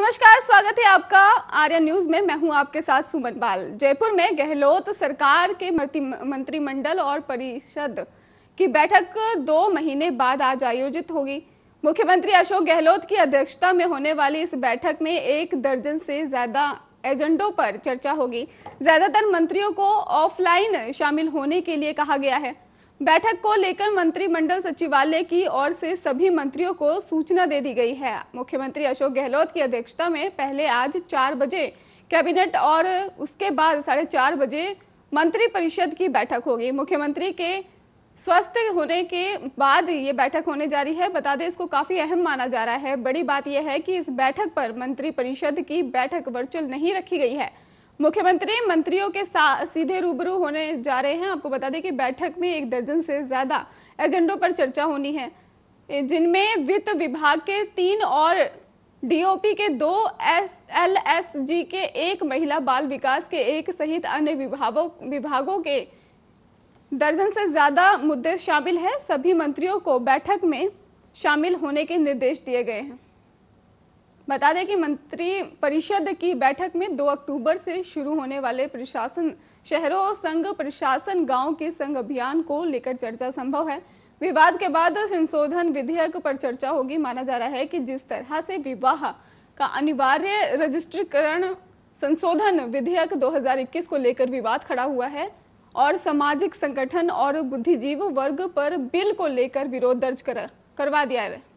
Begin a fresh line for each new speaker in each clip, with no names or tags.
नमस्कार स्वागत है आपका आर्या न्यूज में मैं हूं आपके साथ सुमन बाल जयपुर में गहलोत सरकार के मंत्रिमंडल और परिषद की बैठक दो महीने बाद आज आयोजित होगी मुख्यमंत्री अशोक गहलोत की अध्यक्षता में होने वाली इस बैठक में एक दर्जन से ज्यादा एजेंडों पर चर्चा होगी ज्यादातर मंत्रियों को ऑफलाइन शामिल होने के लिए कहा गया है बैठक को लेकर मंत्रिमंडल सचिवालय की ओर से सभी मंत्रियों को सूचना दे दी गई है मुख्यमंत्री अशोक गहलोत की अध्यक्षता में पहले आज चार बजे कैबिनेट और उसके बाद साढ़े चार बजे मंत्रिपरिषद की बैठक होगी मुख्यमंत्री के स्वस्थ होने के बाद ये बैठक होने जा रही है बता दें इसको काफ़ी अहम माना जा रहा है बड़ी बात यह है कि इस बैठक पर मंत्रिपरिषद की बैठक वर्चुअल नहीं रखी गई है मुख्यमंत्री मंत्रियों के साथ सीधे रूबरू होने जा रहे हैं आपको बता दें कि बैठक में एक दर्जन से ज्यादा एजेंडों पर चर्चा होनी है जिनमें वित्त विभाग के तीन और डीओपी के दो एस एल एस जी के एक महिला बाल विकास के एक सहित अन्य विभागों विभागों के दर्जन से ज्यादा मुद्दे शामिल हैं सभी मंत्रियों को बैठक में शामिल होने के निर्देश दिए गए हैं बता दें कि मंत्री परिषद की बैठक में 2 अक्टूबर से शुरू होने वाले प्रशासन शहरों संघ प्रशासन गांव के संघ अभियान को लेकर चर्चा संभव है विवाद के बाद संशोधन विधेयक पर चर्चा होगी माना जा रहा है कि जिस तरह से विवाह का अनिवार्य रजिस्ट्रीकरण संशोधन विधेयक 2021 को लेकर विवाद खड़ा हुआ है और सामाजिक संगठन और बुद्धिजीव वर्ग पर बिल को लेकर विरोध दर्ज कर, करवा दिया है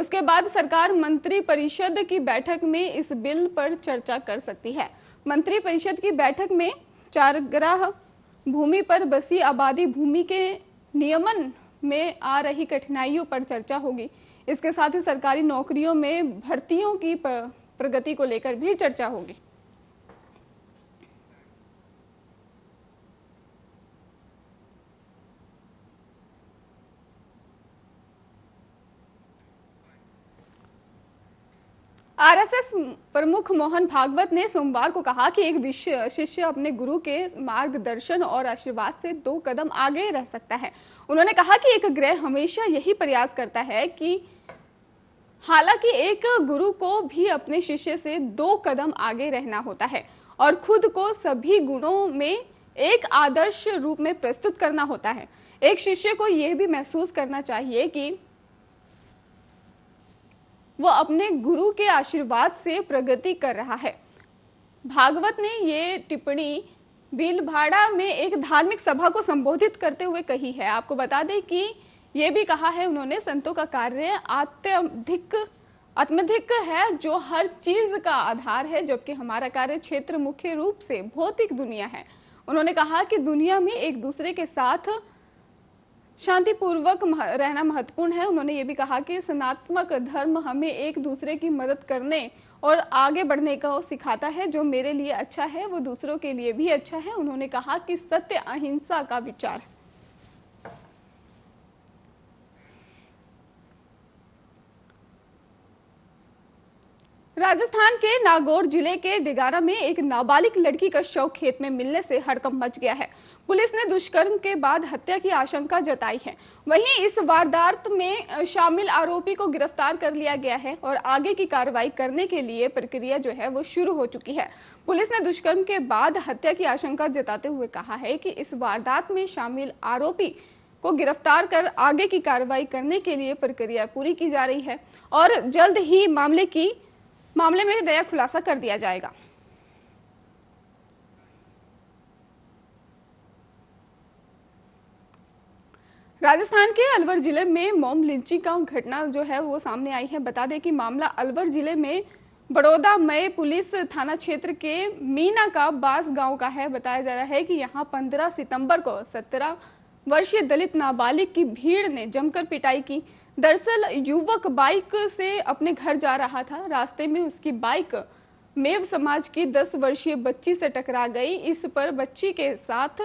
उसके बाद सरकार मंत्री परिषद की बैठक में इस बिल पर चर्चा कर सकती है मंत्री परिषद की बैठक में चारग्राह भूमि पर बसी आबादी भूमि के नियमन में आ रही कठिनाइयों पर चर्चा होगी इसके साथ ही सरकारी नौकरियों में भर्तियों की प्रगति को लेकर भी चर्चा होगी आरएसएस प्रमुख मोहन भागवत ने सोमवार को कहा कि एक शिष्य अपने गुरु के मार्गदर्शन और आशीर्वाद से दो कदम आगे रह सकता है उन्होंने कहा कि एक ग्रह हमेशा यही प्रयास करता है कि हालांकि एक गुरु को भी अपने शिष्य से दो कदम आगे रहना होता है और खुद को सभी गुणों में एक आदर्श रूप में प्रस्तुत करना होता है एक शिष्य को यह भी महसूस करना चाहिए कि वह अपने गुरु के आशीर्वाद से प्रगति कर रहा है भागवत ने ये टिप्पणी बिलभाड़ा में एक धार्मिक सभा को संबोधित करते हुए कही है आपको बता दें कि ये भी कहा है उन्होंने संतों का कार्य अत्यधिक आत्मधिक है जो हर चीज का आधार है जबकि हमारा कार्य क्षेत्र मुख्य रूप से भौतिक दुनिया है उन्होंने कहा कि दुनिया में एक दूसरे के साथ शांतिपूर्वक रहना महत्वपूर्ण है उन्होंने ये भी कहा कि सनात्मक धर्म हमें एक दूसरे की मदद करने और आगे बढ़ने का सिखाता है जो मेरे लिए अच्छा है वो दूसरों के लिए भी अच्छा है उन्होंने कहा कि सत्य अहिंसा का विचार है राजस्थान के नागौर जिले के डिगारा में एक नाबालिग लड़की का शव खेत में मिलने से हड़कंप मच गया है पुलिस ने दुष्कर्म के बाद हत्या की आशंका जताई है वहीं इस वारदात में शामिल आरोपी को गिरफ्तार कर लिया गया है और आगे की कार्रवाई करने के लिए प्रक्रिया जो है वो शुरू हो चुकी है पुलिस ने दुष्कर्म के बाद हत्या की आशंका जताते हुए कहा है कि इस वारदात में शामिल आरोपी को गिरफ्तार कर आगे की कार्रवाई करने के लिए प्रक्रिया पूरी की जा रही है और जल्द ही मामले की मामले में दया खुलासा कर दिया जाएगा राजस्थान के अलवर जिले में मोम लिंची का घटना जो है वो सामने आई है बता दें कि मामला अलवर जिले में बड़ौदा मय पुलिस थाना क्षेत्र के मीना का बास गांव का है बताया जा रहा है कि यहां 15 सितंबर को 17 वर्षीय दलित नाबालिग की भीड़ ने जमकर पिटाई की दरअसल युवक बाइक से अपने घर जा रहा था रास्ते में उसकी बाइक मेव समाज की 10 वर्षीय बच्ची से टकरा गई इस पर बच्ची के साथ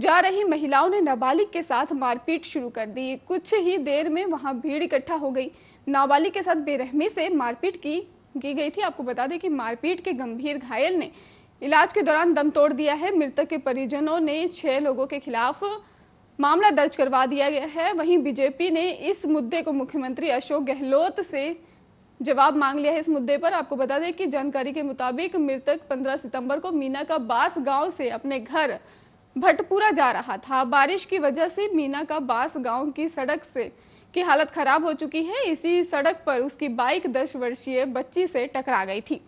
जा रही महिलाओं ने नाबालिग के साथ मारपीट शुरू कर दी कुछ ही देर में वहां भीड़ इकट्ठा हो गई नाबालिग के साथ बेरहमी से मारपीट की की गई थी आपको बता दें कि मारपीट के गंभीर घायल ने इलाज के दौरान दम तोड़ दिया है मृतक के परिजनों ने छह लोगों के खिलाफ मामला दर्ज करवा दिया गया है वहीं बीजेपी ने इस मुद्दे को मुख्यमंत्री अशोक गहलोत से जवाब मांग लिया है इस मुद्दे पर आपको बता दें कि जानकारी के मुताबिक मृतक 15 सितंबर को मीना का बास गांव से अपने घर भटपुरा जा रहा था बारिश की वजह से मीना का बास गांव की सड़क से की हालत खराब हो चुकी है इसी सड़क पर उसकी बाइक दस वर्षीय बच्ची से टकरा गई थी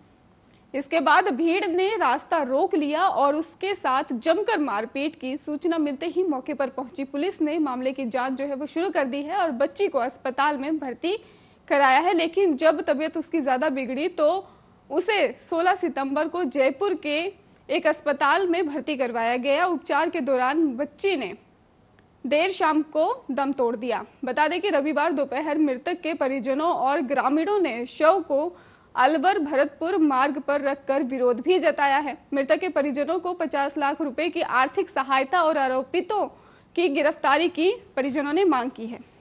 इसके बाद भीड़ ने रास्ता रोक लिया और उसके साथ जमकर मारपीट की सूचना मिलते ही मौके पर पहुंची पुलिस ने मामले की जांच जो है वो शुरू कर दी है और बच्ची को अस्पताल में भर्ती कराया है लेकिन जब तबीयत उसकी ज़्यादा बिगड़ी तो उसे 16 सितंबर को जयपुर के एक अस्पताल में भर्ती करवाया गया उपचार के दौरान बच्ची ने देर शाम को दम तोड़ दिया बता दें कि रविवार दोपहर मृतक के परिजनों और ग्रामीणों ने शव को अलवर भरतपुर मार्ग पर रखकर विरोध भी जताया है मृतक के परिजनों को 50 लाख रुपए की आर्थिक सहायता और आरोपितों की गिरफ्तारी की परिजनों ने मांग की है